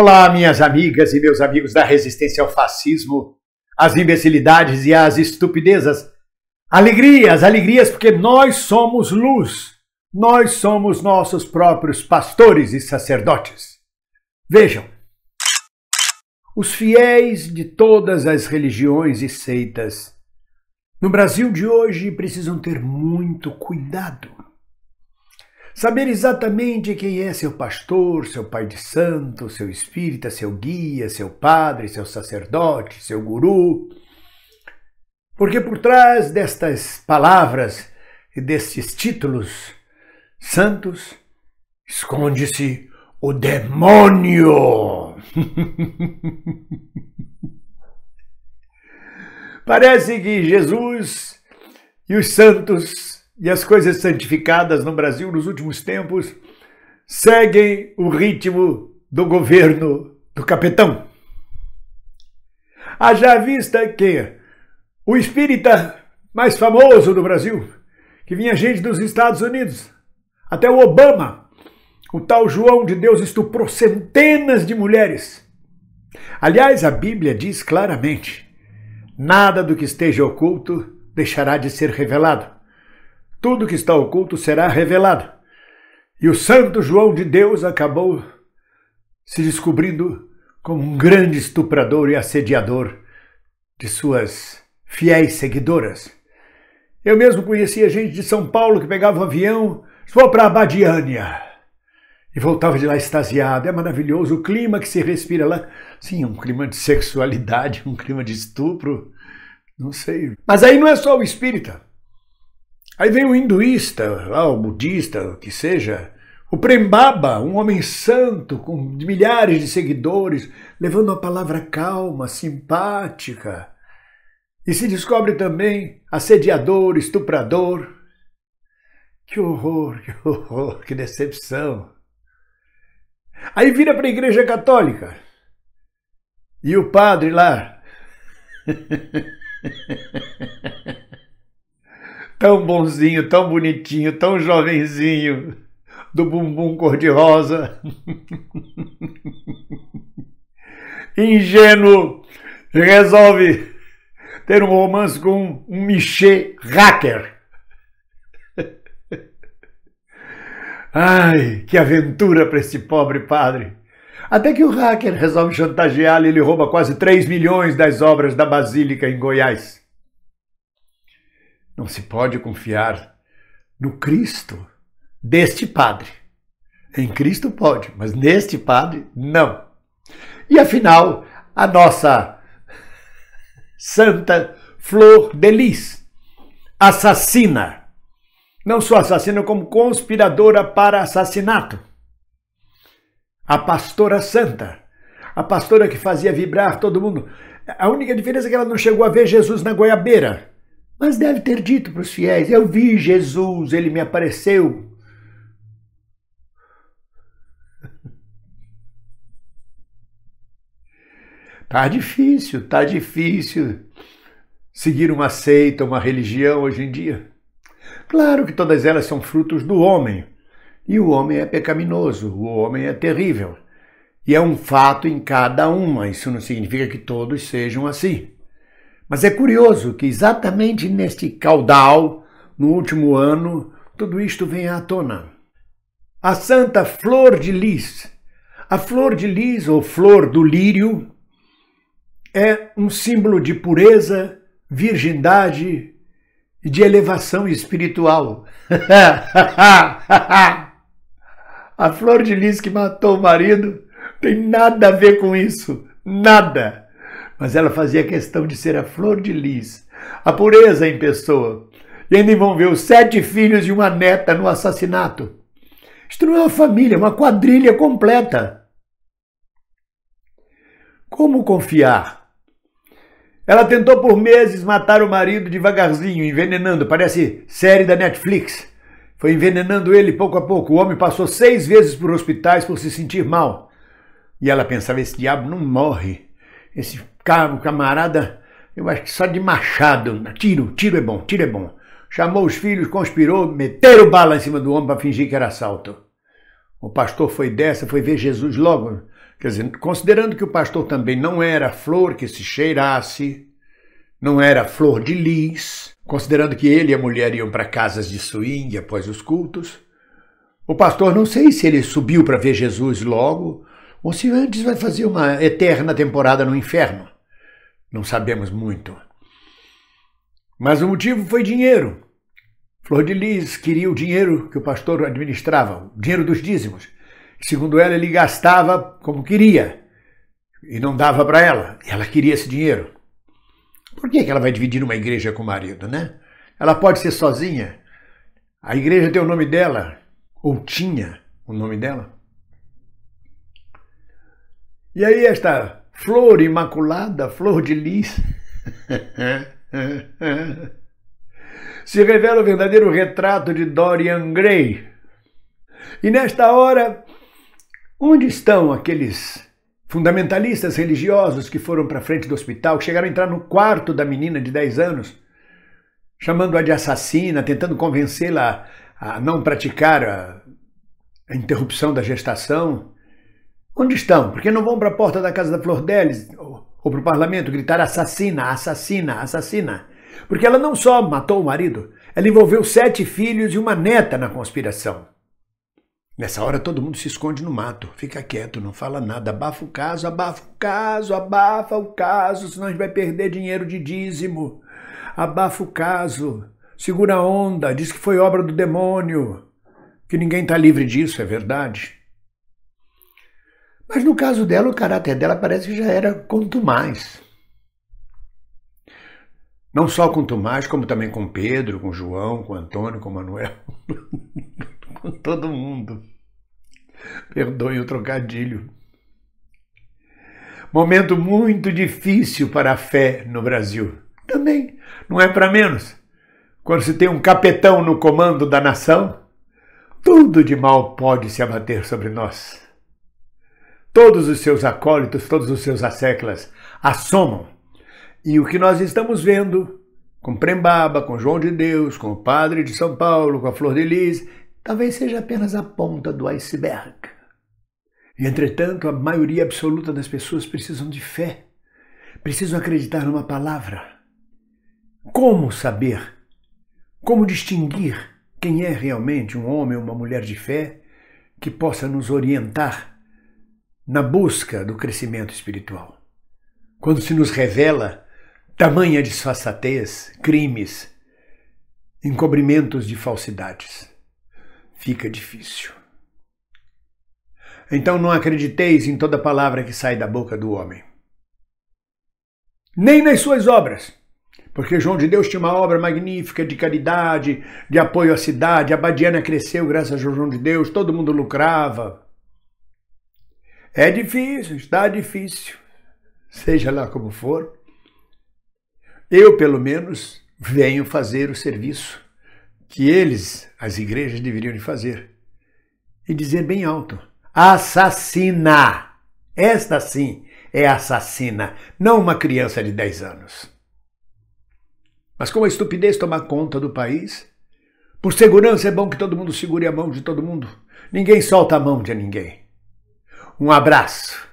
Olá, minhas amigas e meus amigos da resistência ao fascismo, às imbecilidades e às estupidezas. Alegrias, alegrias, porque nós somos luz. Nós somos nossos próprios pastores e sacerdotes. Vejam, os fiéis de todas as religiões e seitas no Brasil de hoje precisam ter muito cuidado Saber exatamente quem é seu pastor, seu pai de santo, seu espírita, seu guia, seu padre, seu sacerdote, seu guru. Porque por trás destas palavras e destes títulos santos esconde-se o demônio. Parece que Jesus e os santos e as coisas santificadas no Brasil nos últimos tempos seguem o ritmo do governo do capitão. Haja vista que o espírita mais famoso do Brasil, que vinha gente dos Estados Unidos, até o Obama, o tal João de Deus estuprou centenas de mulheres. Aliás, a Bíblia diz claramente: nada do que esteja oculto deixará de ser revelado tudo que está oculto será revelado. E o Santo João de Deus acabou se descobrindo como um grande estuprador e assediador de suas fiéis seguidoras. Eu mesmo conhecia gente de São Paulo que pegava um avião só para Abadiânia e voltava de lá extasiado. É maravilhoso o clima que se respira lá. Sim, um clima de sexualidade, um clima de estupro, não sei. Mas aí não é só o espírita. Aí vem o hinduísta, lá, o budista, o que seja, o Prembaba, um homem santo com milhares de seguidores, levando uma palavra calma, simpática, e se descobre também assediador, estuprador. Que horror, que horror, que decepção. Aí vira para a Igreja Católica. E o padre lá. tão bonzinho, tão bonitinho, tão jovenzinho, do bumbum cor-de-rosa. Ingênuo, resolve ter um romance com um Michê hacker. Ai, que aventura para esse pobre padre. Até que o hacker resolve chantageá-lo e ele rouba quase 3 milhões das obras da Basílica em Goiás. Não se pode confiar no Cristo deste padre. Em Cristo pode, mas neste padre não. E afinal, a nossa santa Flor de assassina, não só assassina, como conspiradora para assassinato. A pastora santa, a pastora que fazia vibrar todo mundo. A única diferença é que ela não chegou a ver Jesus na goiabeira. Mas deve ter dito para os fiéis: Eu vi Jesus, ele me apareceu. Tá difícil, tá difícil seguir uma seita, uma religião hoje em dia. Claro que todas elas são frutos do homem. E o homem é pecaminoso, o homem é terrível. E é um fato em cada uma, isso não significa que todos sejam assim. Mas é curioso que exatamente neste caudal, no último ano, tudo isto vem à tona. A santa Flor de Lis. A flor de lis, ou flor do lírio, é um símbolo de pureza, virgindade e de elevação espiritual. a flor de lis que matou o marido tem nada a ver com isso. Nada mas ela fazia questão de ser a flor de lis, a pureza em pessoa. E ainda envolveu sete filhos e uma neta no assassinato. Isto não é uma família, é uma quadrilha completa. Como confiar? Ela tentou por meses matar o marido devagarzinho, envenenando, parece série da Netflix. Foi envenenando ele pouco a pouco. O homem passou seis vezes por hospitais por se sentir mal. E ela pensava: esse diabo não morre. Esse cara, o camarada, eu acho que só de machado, tiro, tiro é bom, tiro é bom. Chamou os filhos, conspirou, meteram bala em cima do homem para fingir que era assalto. O pastor foi dessa, foi ver Jesus logo. Quer dizer, considerando que o pastor também não era flor que se cheirasse, não era flor de lis, considerando que ele e a mulher iam para casas de swing após os cultos, o pastor, não sei se ele subiu para ver Jesus logo, ou se antes vai fazer uma eterna temporada no inferno não sabemos muito. Mas o motivo foi dinheiro. Flor de Lis queria o dinheiro que o pastor administrava, o dinheiro dos dízimos. Segundo ela, ele gastava como queria e não dava para ela. Ela queria esse dinheiro. Por que, que ela vai dividir uma igreja com o marido, né? Ela pode ser sozinha. A igreja tem o nome dela, ou tinha o nome dela. E aí, esta flor imaculada, flor de lis. Se revela o verdadeiro retrato de Dorian Gray. E nesta hora, onde estão aqueles fundamentalistas religiosos que foram para frente do hospital, que chegaram a entrar no quarto da menina de 10 anos, chamando-a de assassina, tentando convencê-la a não praticar a, a interrupção da gestação? Onde estão? Porque não vão para a porta da casa da Flor Delis ou, ou para o parlamento gritar assassina, assassina, assassina? Porque ela não só matou o marido, ela envolveu sete filhos e uma neta na conspiração. Nessa hora todo mundo se esconde no mato, fica quieto, não fala nada, abafa o caso, abafa o caso, abafa o caso, senão a gente vai perder dinheiro de dízimo. Abafa o caso, segura a onda, diz que foi obra do demônio, que ninguém está livre disso, é verdade. Mas no caso dela, o caráter dela parece que já era mais Não só com Tomás, como também com Pedro, com João, com Antônio, com Manuel, com todo mundo. perdoe o trocadilho. Momento muito difícil para a fé no Brasil. Também, não é para menos. Quando se tem um capetão no comando da nação, tudo de mal pode se abater sobre nós todos os seus acólitos, todos os seus asseclas assomam. E o que nós estamos vendo com Prembaba, com João de Deus, com o Padre de São Paulo, com a Flor de Lis, talvez seja apenas a ponta do iceberg. E, entretanto, a maioria absoluta das pessoas precisam de fé, precisam acreditar numa palavra. Como saber? Como distinguir quem é realmente um homem ou uma mulher de fé que possa nos orientar na busca do crescimento espiritual. Quando se nos revela tamanha disfarçatez, crimes, encobrimentos de falsidades, fica difícil. Então não acrediteis em toda palavra que sai da boca do homem, nem nas suas obras. Porque João de Deus tinha uma obra magnífica de caridade, de apoio à cidade, a Badiana cresceu graças a João de Deus, todo mundo lucrava. É difícil, está difícil, seja lá como for. Eu, pelo menos, venho fazer o serviço que eles, as igrejas, deveriam fazer. E dizer bem alto: assassina! Esta sim é assassina, não uma criança de 10 anos. Mas como a estupidez tomar conta do país, por segurança é bom que todo mundo segure a mão de todo mundo. Ninguém solta a mão de ninguém. Um abraço.